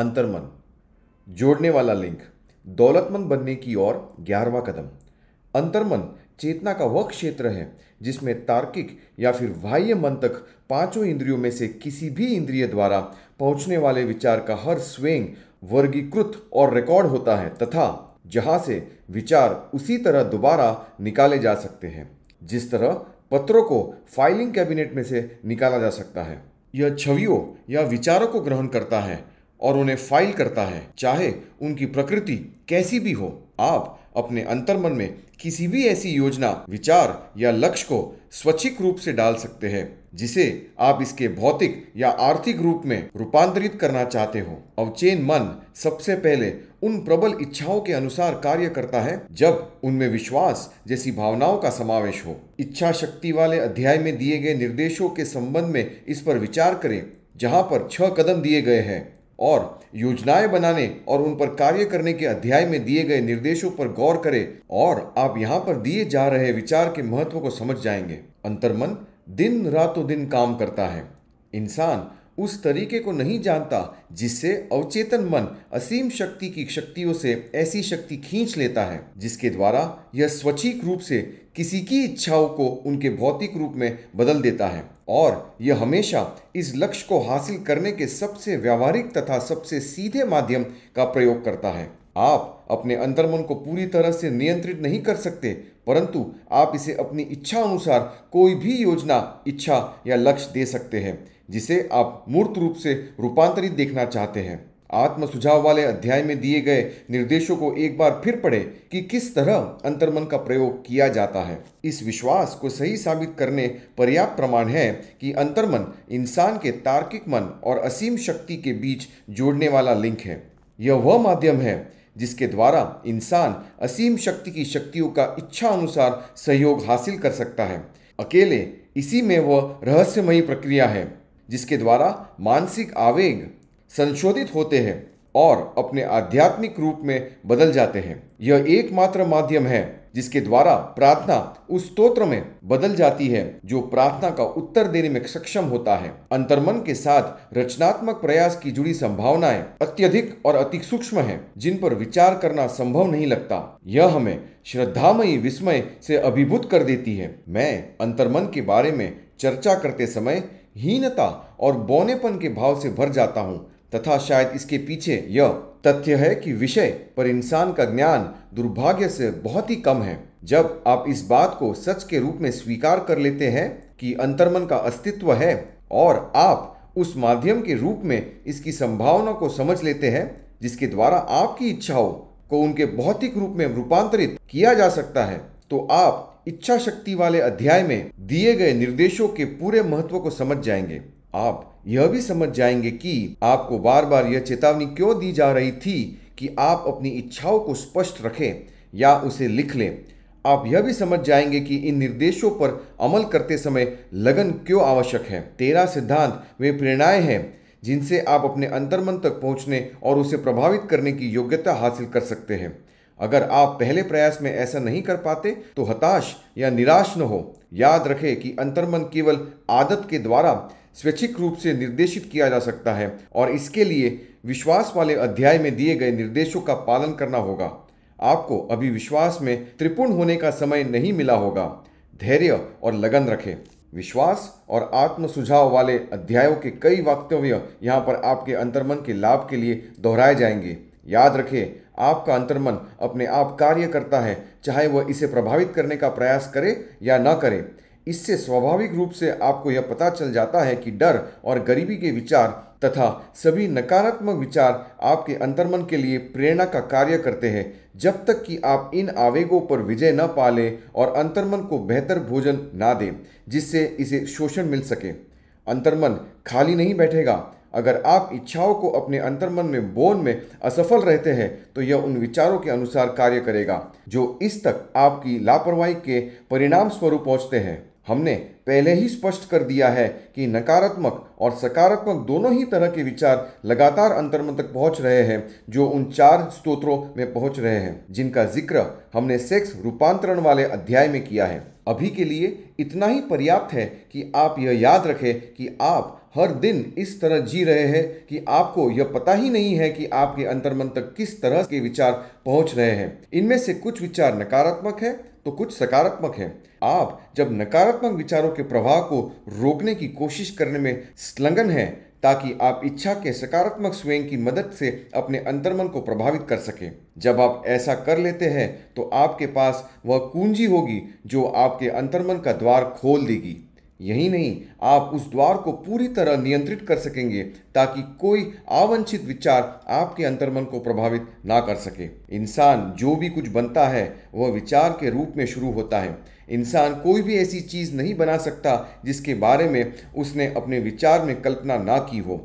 अंतर्मन जोड़ने वाला लिंक दौलतमंद बनने की ओर ग्यारहवा कदम अंतर्मन चेतना का वह क्षेत्र है जिसमें तार्किक या फिर बाह्य मन तक पांचों इंद्रियों में से किसी भी इंद्रिय द्वारा पहुंचने वाले विचार का हर स्वयं वर्गीकृत और रिकॉर्ड होता है तथा जहां से विचार उसी तरह दोबारा निकाले जा सकते हैं जिस तरह पत्रों को फाइलिंग कैबिनेट में से निकाला जा सकता है यह छवियों या विचारों को ग्रहण करता है और उन्हें फाइल करता है चाहे उनकी प्रकृति कैसी भी हो आप अपने अंतर्मन में किसी भी ऐसी योजना विचार या लक्ष्य को स्वैच्छिक रूप से डाल सकते हैं जिसे आप इसके भौतिक या आर्थिक रूप में रूपांतरित करना चाहते हो अवचेन मन सबसे पहले उन प्रबल इच्छाओं के अनुसार कार्य करता है जब उनमें विश्वास जैसी भावनाओं का समावेश हो इच्छा शक्ति वाले अध्याय में दिए गए निर्देशों के संबंध में इस पर विचार करें जहां पर छह कदम दिए गए हैं और योजनाएं बनाने और उन पर कार्य करने के अध्याय में दिए गए निर्देशों पर गौर करें और आप यहाँ पर दिए जा रहे विचार के महत्व को समझ जाएंगे अंतर्मन दिन रातों दिन काम करता है इंसान उस तरीके को नहीं जानता जिससे अवचेतन मन असीम शक्ति की शक्तियों से ऐसी शक्ति खींच लेता है जिसके द्वारा यह स्वैच्छिक रूप से किसी की इच्छाओं को उनके भौतिक रूप में बदल देता है और यह हमेशा इस लक्ष्य को हासिल करने के सबसे व्यावहारिक तथा सबसे सीधे माध्यम का प्रयोग करता है आप अपने अंतर्मन को पूरी तरह से नियंत्रित नहीं कर सकते परंतु आप इसे अपनी इच्छा अनुसार कोई भी योजना इच्छा या लक्ष्य दे सकते हैं जिसे आप मूर्त रूप से रूपांतरित देखना चाहते हैं आत्म सुझाव वाले अध्याय में दिए गए निर्देशों को एक बार फिर पढ़ें कि किस तरह अंतर्मन का प्रयोग किया जाता है इस विश्वास को सही साबित करने पर्याप्त प्रमाण है कि अंतर्मन इंसान के तार्किक मन और असीम शक्ति के बीच जोड़ने वाला लिंक है यह वह माध्यम है जिसके द्वारा इंसान असीम शक्ति की शक्तियों का इच्छा अनुसार सहयोग हासिल कर सकता है अकेले इसी में वह रहस्यमयी प्रक्रिया है जिसके द्वारा मानसिक आवेग संशोधित होते हैं और अपने आध्यात्मिक रूप में बदल जाते हैं यह एकमात्र माध्यम है जिसके द्वारा प्रार्थना उस स्तोत्र में बदल जाती है जो प्रार्थना का उत्तर देने में सक्षम होता है अंतर्मन के साथ रचनात्मक प्रयास की जुड़ी संभावनाएं अत्यधिक और अति सूक्ष्म है जिन पर विचार करना संभव नहीं लगता यह हमें श्रद्धामयी विस्मय से अभिभूत कर देती है मैं अंतर्मन के बारे में चर्चा करते समय हीनता और बौनेपन के भाव से भर जाता हूँ तथा शायद इसके पीछे यह तथ्य है कि विषय पर इंसान का ज्ञान दुर्भाग्य से बहुत ही कम है जब आप इस बात को सच के रूप में स्वीकार कर लेते हैं कि अंतर्मन का अस्तित्व है और आप उस माध्यम के रूप में इसकी संभावना को समझ लेते हैं जिसके द्वारा आपकी इच्छाओं को उनके भौतिक रूप में रूपांतरित किया जा सकता है तो आप इच्छा शक्ति वाले अध्याय में दिए गए निर्देशों के पूरे महत्व को समझ जाएंगे आप यह भी समझ जाएंगे कि आपको बार बार यह चेतावनी क्यों दी जा रही थी कि आप अपनी इच्छाओं को स्पष्ट रखें या उसे लिख लें आप यह भी समझ जाएंगे कि इन निर्देशों पर अमल करते समय लगन क्यों आवश्यक है तेरा सिद्धांत वे प्रेरणाएं हैं जिनसे आप अपने अंतर्मन तक पहुंचने और उसे प्रभावित करने की योग्यता हासिल कर सकते हैं अगर आप पहले प्रयास में ऐसा नहीं कर पाते तो हताश या निराश न हो याद रखें कि अंतर्मन केवल आदत के द्वारा स्वैच्छिक रूप से निर्देशित किया जा सकता है और इसके लिए विश्वास वाले अध्याय में दिए गए निर्देशों का पालन करना होगा आपको अभी विश्वास में त्रिपुण होने का समय नहीं मिला होगा धैर्य और लगन रखें विश्वास और आत्म सुझाव वाले अध्यायों के कई वक्तव्य यहाँ पर आपके अंतर्मन के लाभ के लिए दोहराए जाएंगे याद रखें आपका अंतर्मन अपने आप कार्य करता है चाहे वह इसे प्रभावित करने का प्रयास करे या न करे इससे स्वाभाविक रूप से आपको यह पता चल जाता है कि डर और गरीबी के विचार तथा सभी नकारात्मक विचार आपके अंतर्मन के लिए प्रेरणा का कार्य करते हैं जब तक कि आप इन आवेगों पर विजय न पा लें और अंतर्मन को बेहतर भोजन ना दें जिससे इसे शोषण मिल सके अंतर्मन खाली नहीं बैठेगा अगर आप इच्छाओं को अपने अंतर्मन में बोन में असफल रहते हैं तो यह उन विचारों के अनुसार कार्य करेगा जो इस तक आपकी लापरवाही के परिणाम स्वरूप पहुंचते हैं हमने पहले ही स्पष्ट कर दिया है कि नकारात्मक और सकारात्मक दोनों ही तरह के विचार लगातार अंतर्मन तक पहुंच रहे हैं जो उन चार स्तोत्रों में पहुंच रहे हैं जिनका जिक्र हमने सेक्स रूपांतरण वाले अध्याय में किया है अभी के लिए इतना ही पर्याप्त है कि आप यह याद रखें कि आप हर दिन इस तरह जी रहे हैं कि आपको यह पता ही नहीं है कि आपके अंतर्मन तक किस तरह के विचार पहुंच रहे हैं इनमें से कुछ विचार नकारात्मक है तो कुछ सकारात्मक है आप जब नकारात्मक विचारों के प्रवाह को रोकने की कोशिश करने में संलग्न हैं ताकि आप इच्छा के सकारात्मक स्वयं की मदद से अपने अंतर्मन को प्रभावित कर सकें जब आप ऐसा कर लेते हैं तो आपके पास वह कुंजी होगी जो आपके अंतर्मन का द्वार खोल देगी यही नहीं आप उस द्वार को पूरी तरह नियंत्रित कर सकेंगे ताकि कोई अवंछित विचार आपके अंतर्मन को प्रभावित ना कर सके इंसान जो भी कुछ बनता है वह विचार के रूप में शुरू होता है इंसान कोई भी ऐसी चीज़ नहीं बना सकता जिसके बारे में उसने अपने विचार में कल्पना ना की हो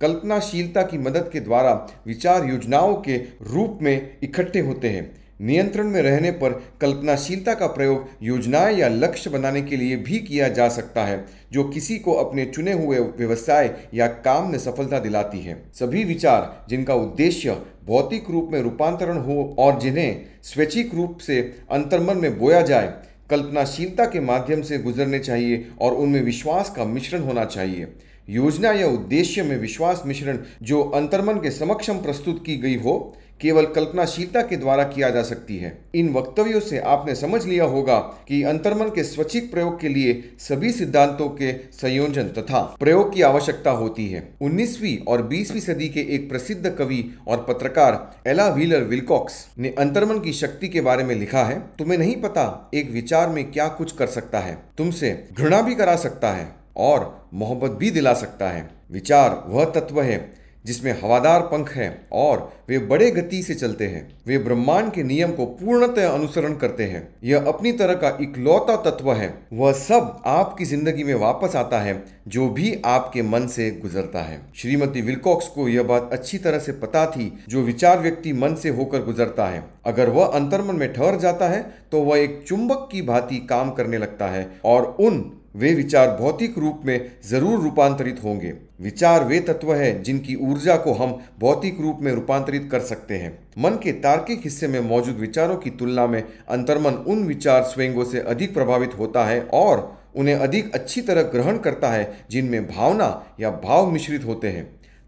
कल्पनाशीलता की मदद के द्वारा विचार योजनाओं के रूप में इकट्ठे होते हैं नियंत्रण में रहने पर कल्पनाशीलता का प्रयोग योजनाएं या लक्ष्य बनाने के लिए भी किया जा सकता है जो किसी को अपने चुने हुए व्यवसाय या काम में सफलता दिलाती है सभी विचार जिनका उद्देश्य भौतिक रूप में रूपांतरण हो और जिन्हें स्वैच्छिक रूप से अंतर्मन में बोया जाए कल्पनाशीलता के माध्यम से गुजरने चाहिए और उनमें विश्वास का मिश्रण होना चाहिए योजना या उद्देश्य में विश्वास मिश्रण जो अंतर्मन के समक्षम प्रस्तुत की गई हो केवल कल्पनाशीलता के द्वारा किया जा सकती है इन वक्तव्यों से आपने समझ लिया होगा कि अंतर्मन के स्वच्छिक प्रयोग के लिए सभी सिद्धांतों के संयोजन तथा प्रयोग की आवश्यकता होती है 19वीं और 20वीं सदी के एक प्रसिद्ध कवि और पत्रकार एला व्हीलर विल्कॉक्स ने अंतर्मन की शक्ति के बारे में लिखा है तुम्हें नहीं पता एक विचार में क्या कुछ कर सकता है तुमसे घृणा भी करा सकता है और मोहब्बत भी दिला सकता है विचार वह तत्व है जिसमें हवादार पंख हैं और वे बड़े गति से चलते हैं वे ब्रह्मांड के नियम को पूर्णतः अनुसरण करते हैं यह अपनी तरह का इकलौता तत्व है वह सब आपकी जिंदगी में वापस आता है जो भी आपके मन से गुजरता है श्रीमती विल्कॉक्स को यह बात अच्छी तरह से पता थी जो विचार व्यक्ति मन से होकर गुजरता है अगर वह अंतर्मन में ठहर जाता है तो वह एक चुंबक की भांति काम करने लगता है और उन वे विचार भौतिक रूप में जरूर रूपांतरित होंगे विचार वे तत्व हैं जिनकी ऊर्जा को हम भौतिक रूप में रूपांतरित कर सकते हैं मन के तार्किक हिस्से में मौजूद विचारों की तुलना में अंतर्मन उन विचार स्वयंगों से अधिक प्रभावित होता है और उन्हें अधिक अच्छी तरह ग्रहण करता है जिनमें भावना या भाव मिश्रित होते हैं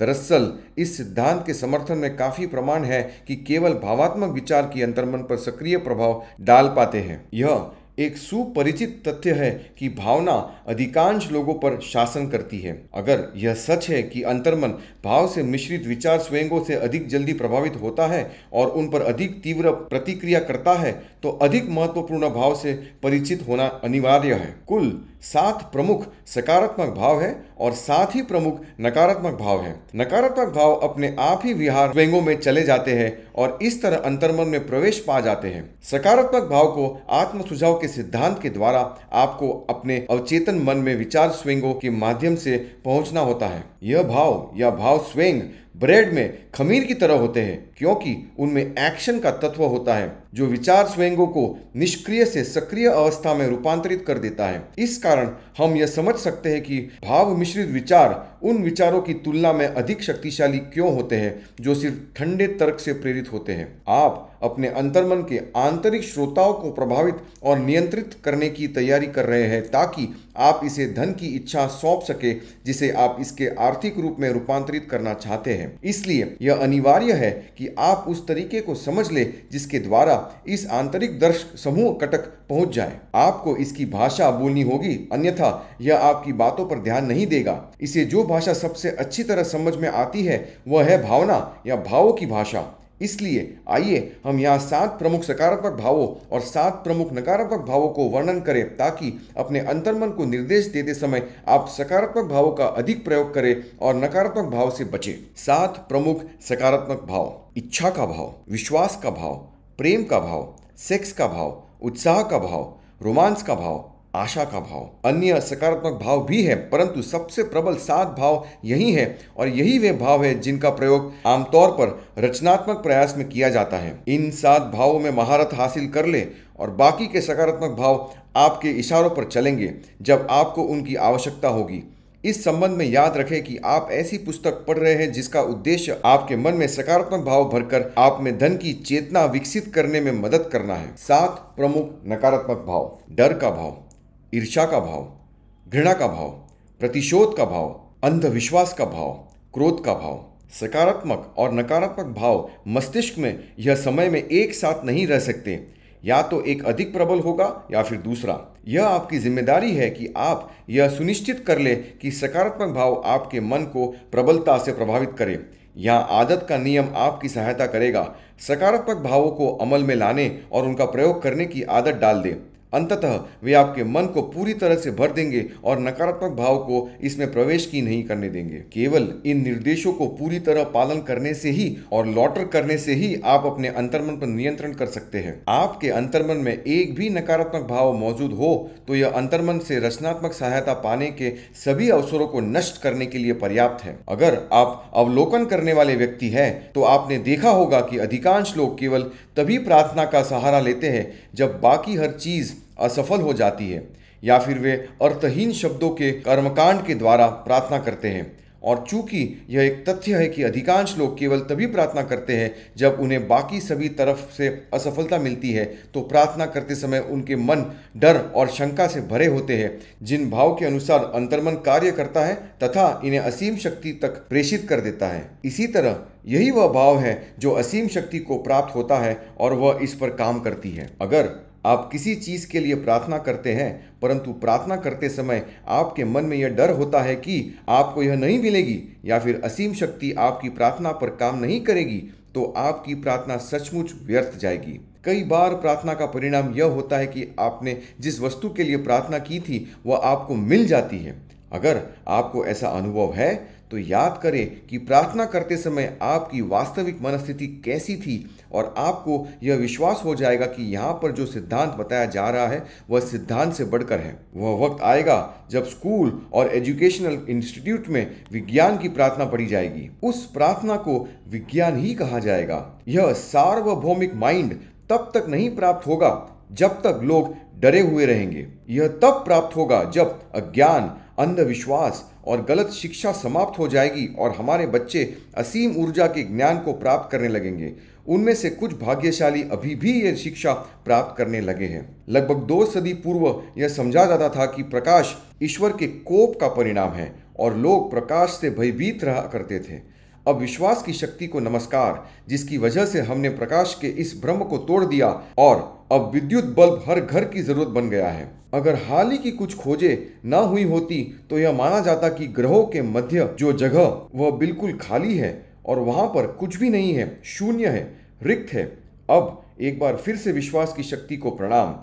दरअसल इस सिद्धांत के समर्थन में काफी प्रमाण है कि केवल भावात्मक विचार की अंतर्मन पर सक्रिय प्रभाव डाल पाते हैं यह एक सुपरिचित तथ्य है कि भावना अधिकांश लोगों पर शासन करती है अगर यह सच है कि अंतर्मन भाव से मिश्रित विचार स्वयंगों से अधिक जल्दी प्रभावित होता है और उन पर अधिक तीव्र प्रतिक्रिया करता है तो अधिक महत्वपूर्ण भाव से परिचित होना अनिवार्य है कुल सात प्रमुख सकारात्मक भाव है और सात ही प्रमुख नकारात्मक भाव है नकारात्मक भाव अपने आप ही विहार स्वयंगों में चले जाते हैं और इस तरह अंतर्मन में प्रवेश पा जाते हैं सकारात्मक भाव को आत्म सुझाव के सिद्धांत के द्वारा आपको अपने अवचेतन मन में विचार स्विंगों के माध्यम से पहुंचना होता है यह भाव या भाव स्विंग ब्रेड में खमीर की तरह होते हैं क्योंकि उनमें एक्शन का तत्व होता है जो विचार स्वयंगों को निष्क्रिय से सक्रिय अवस्था में रूपांतरित कर देता है इस कारण हम यह समझ सकते हैं कि भाव मिश्रित विचार उन विचारों की तुलना में अधिक शक्तिशाली क्यों होते हैं जो सिर्फ ठंडे तर्क से प्रेरित होते हैं आप अपने अंतर्मन के आंतरिक श्रोताओं को प्रभावित और नियंत्रित करने की तैयारी कर रहे हैं ताकि आप इसे धन की इच्छा सौंप सके जिसे आप इसके आर्थिक रूप में रूपांतरित करना चाहते हैं इसलिए यह अनिवार्य है कि आप उस तरीके को समझ ले जिसके द्वारा इस आंतरिक दर्शक समूह कटक पहुंच जाए आपको इसकी भाषा बोलनी होगी अन्यथा यह आपकी बातों पर ध्यान नहीं देगा इसे जो भाषा सबसे अच्छी तरह समझ में आती है वह है भावना या भावों की भाषा इसलिए आइए हम यहाँ सात प्रमुख सकारात्मक भावों और सात प्रमुख नकारात्मक भावों को वर्णन करें ताकि अपने अंतर्मन को निर्देश देते समय आप सकारात्मक भावों का अधिक प्रयोग करें और नकारात्मक भाव से बचें सात प्रमुख सकारात्मक भाव इच्छा का भाव विश्वास का भाव प्रेम का भाव सेक्स का भाव उत्साह का भाव रोमांस का भाव आशा का भाव अन्य सकारात्मक भाव भी है परंतु सबसे प्रबल सात भाव यही है और यही वे भाव है जिनका प्रयोग आमतौर पर रचनात्मक प्रयास में किया जाता है इन सात भावों में महारत हासिल कर ले और बाकी के सकारात्मक भाव आपके इशारों पर चलेंगे जब आपको उनकी आवश्यकता होगी इस संबंध में याद रखें कि आप ऐसी पुस्तक पढ़ रहे हैं जिसका उद्देश्य आपके मन में सकारात्मक भाव भरकर आप में धन की चेतना विकसित करने में मदद करना है सात प्रमुख नकारात्मक भाव डर का भाव ईर्षा का भाव घृणा का भाव प्रतिशोध का भाव अंधविश्वास का भाव क्रोध का भाव सकारात्मक और नकारात्मक भाव मस्तिष्क में यह समय में एक साथ नहीं रह सकते या तो एक अधिक प्रबल होगा या फिर दूसरा यह आपकी जिम्मेदारी है कि आप यह सुनिश्चित कर लें कि सकारात्मक भाव आपके मन को प्रबलता से प्रभावित करे यह आदत का नियम आपकी सहायता करेगा सकारात्मक भावों को अमल में लाने और उनका प्रयोग करने की आदत डाल दें अंततः वे आपके मन को पूरी तरह से भर देंगे और नकारात्मक भाव को इसमें प्रवेश की नहीं करने देंगे केवल इन निर्देशों को पूरी तरह पालन करने से ही और लॉटर करने से ही आप अपने अंतर्मन पर नियंत्रण कर सकते हैं आपके अंतर्मन में एक भी नकारात्मक भाव मौजूद हो तो यह अंतर्मन से रचनात्मक सहायता पाने के सभी अवसरों को नष्ट करने के लिए पर्याप्त है अगर आप अवलोकन करने वाले व्यक्ति हैं तो आपने देखा होगा कि अधिकांश लोग केवल तभी प्रार्थना का सहारा लेते हैं जब बाकी हर चीज असफल हो जाती है या फिर वे अर्थहीन शब्दों के कर्मकांड के द्वारा प्रार्थना करते हैं और चूंकि यह एक तथ्य है कि अधिकांश लोग केवल तभी प्रार्थना करते हैं जब उन्हें बाकी सभी तरफ से असफलता मिलती है तो प्रार्थना करते समय उनके मन डर और शंका से भरे होते हैं जिन भाव के अनुसार अंतर्मन कार्य करता है तथा इन्हें असीम शक्ति तक प्रेषित कर देता है इसी तरह यही वह भाव है जो असीम शक्ति को प्राप्त होता है और वह इस पर काम करती है अगर आप किसी चीज़ के लिए प्रार्थना करते हैं परंतु प्रार्थना करते समय आपके मन में यह डर होता है कि आपको यह नहीं मिलेगी या फिर असीम शक्ति आपकी प्रार्थना पर काम नहीं करेगी तो आपकी प्रार्थना सचमुच व्यर्थ जाएगी कई बार प्रार्थना का परिणाम यह होता है कि आपने जिस वस्तु के लिए प्रार्थना की थी वह आपको मिल जाती है अगर आपको ऐसा अनुभव है तो याद करें कि प्रार्थना करते समय आपकी वास्तविक मनस्थिति कैसी थी और आपको यह विश्वास हो जाएगा कि यहाँ पर जो सिद्धांत बताया जा रहा है वह सिद्धांत से बढ़कर है वह वक्त आएगा जब स्कूल और एजुकेशनल इंस्टीट्यूट में विज्ञान की प्रार्थना पढ़ी जाएगी उस प्रार्थना को विज्ञान ही कहा जाएगा यह सार्वभौमिक माइंड तब तक नहीं प्राप्त होगा जब तक लोग डरे हुए रहेंगे यह तब प्राप्त होगा जब अज्ञान अंधविश्वास और गलत शिक्षा समाप्त हो जाएगी और हमारे बच्चे असीम ऊर्जा के ज्ञान को प्राप्त करने लगेंगे उनमें से कुछ भाग्यशाली अभी भी यह शिक्षा प्राप्त करने लगे हैं लगभग दो सदी पूर्व यह समझा जाता था कि प्रकाश ईश्वर के कोप का परिणाम है और लोग प्रकाश से भयभीत रहा करते थे अब विश्वास की शक्ति को नमस्कार जिसकी वजह से हमने प्रकाश के इस भ्रम को तोड़ दिया और अब विद्युत बल्ब हर घर की जरूरत बन गया है अगर हाल ही की कुछ खोजें ना हुई होती तो यह माना जाता कि ग्रहों के मध्य जो जगह वह बिल्कुल खाली है और वहां पर कुछ भी नहीं है शून्य है रिक्त है अब एक बार फिर से विश्वास की शक्ति को प्रणाम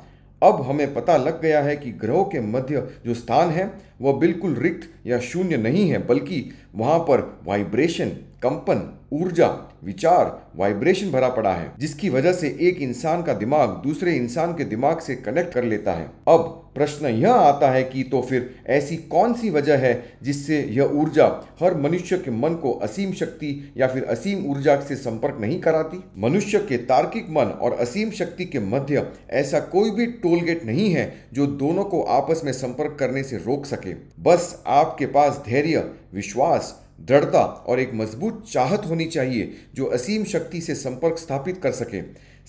अब हमें पता लग गया है कि ग्रहों के मध्य जो स्थान है वह बिल्कुल रिक्त या शून्य नहीं है बल्कि वहाँ पर वाइब्रेशन कंपन ऊर्जा विचार वाइब्रेशन भरा पड़ा है जिसकी वजह से एक इंसान का दिमाग दूसरे इंसान के दिमाग से कनेक्ट कर लेता है अब प्रश्न यह आता है कि तो फिर ऐसी कौन सी वजह है जिससे यह ऊर्जा हर मनुष्य के मन को असीम शक्ति या फिर असीम ऊर्जा से संपर्क नहीं कराती मनुष्य के तार्किक मन और असीम शक्ति के मध्य ऐसा कोई भी टोल गेट नहीं है जो दोनों को आपस में संपर्क करने से रोक सके बस आपके पास धैर्य विश्वास दृढ़ता और एक मजबूत चाहत होनी चाहिए जो असीम शक्ति से संपर्क स्थापित कर सके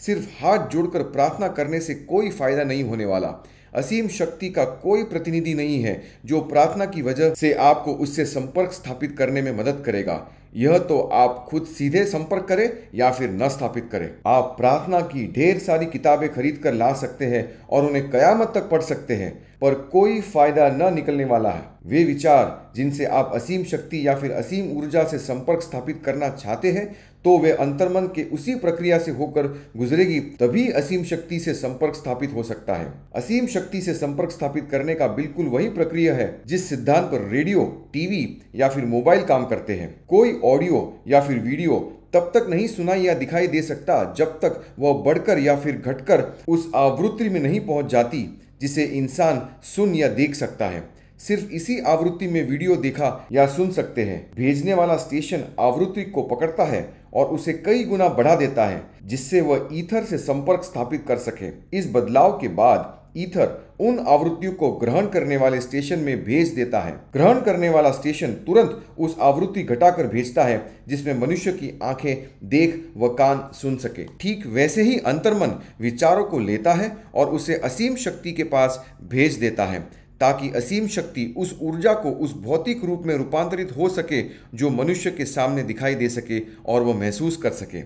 सिर्फ हाथ जोड़कर प्रार्थना करने से कोई फायदा नहीं होने वाला असीम शक्ति का कोई प्रतिनिधि नहीं है जो प्रार्थना की वजह से आपको उससे संपर्क स्थापित करने में मदद करेगा यह तो आप खुद सीधे संपर्क करें या फिर न स्थापित करें आप प्रार्थना की ढेर सारी किताबें खरीद कर ला सकते हैं और उन्हें कयामत तक पढ़ सकते हैं पर कोई फायदा न निकलने वाला है वे विचार जिनसे आप असीम शक्ति या फिर असीम ऊर्जा से संपर्क स्थापित करना चाहते हैं तो वे अंतर्मन के उसी प्रक्रिया से होकर गुजरेगी तभी असीम शक्ति से संपर्क स्थापित हो सकता है असीम शक्ति से संपर्क स्थापित करने का बिल्कुल वही प्रक्रिया है जिस सिद्धांत पर रेडियो टीवी या फिर मोबाइल काम करते हैं कोई ऑडियो या फिर वीडियो तब तक नहीं सुनाई या दिखाई दे सकता जब तक वह बढ़कर या फिर घटकर उस आवृत्ति में नहीं पहुंच जाती जिसे इंसान सुन या देख सकता है सिर्फ इसी आवृत्ति में वीडियो देखा या सुन सकते हैं भेजने वाला स्टेशन आवृत्ति को पकड़ता है और उसे कई गुना बढ़ा देता है जिससे वह ईथर से संपर्क स्थापित कर सके इस बदलाव के बाद ईथर उन आवृत्तियों को ग्रहण करने वाले स्टेशन में भेज देता है ग्रहण करने वाला स्टेशन तुरंत उस आवृत्ति घटाकर भेजता है जिसमें मनुष्य की आंखें देख व कान सुन सके ठीक वैसे ही अंतर्मन विचारों को लेता है और उसे असीम शक्ति के पास भेज देता है ताकि असीम शक्ति उस ऊर्जा को उस भौतिक रूप में रूपांतरित हो सके जो मनुष्य के सामने दिखाई दे सके और वह महसूस कर सके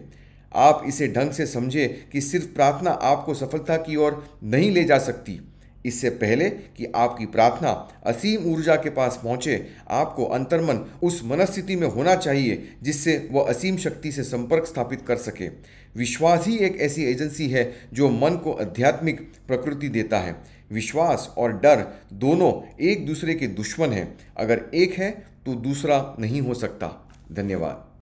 आप इसे ढंग से समझें कि सिर्फ प्रार्थना आपको सफलता की ओर नहीं ले जा सकती इससे पहले कि आपकी प्रार्थना असीम ऊर्जा के पास पहुंचे आपको अंतर्मन उस मनस्थिति में होना चाहिए जिससे वह असीम शक्ति से संपर्क स्थापित कर सके विश्वास ही एक ऐसी एजेंसी है जो मन को आध्यात्मिक प्रकृति देता है विश्वास और डर दोनों एक दूसरे के दुश्मन हैं अगर एक है तो दूसरा नहीं हो सकता धन्यवाद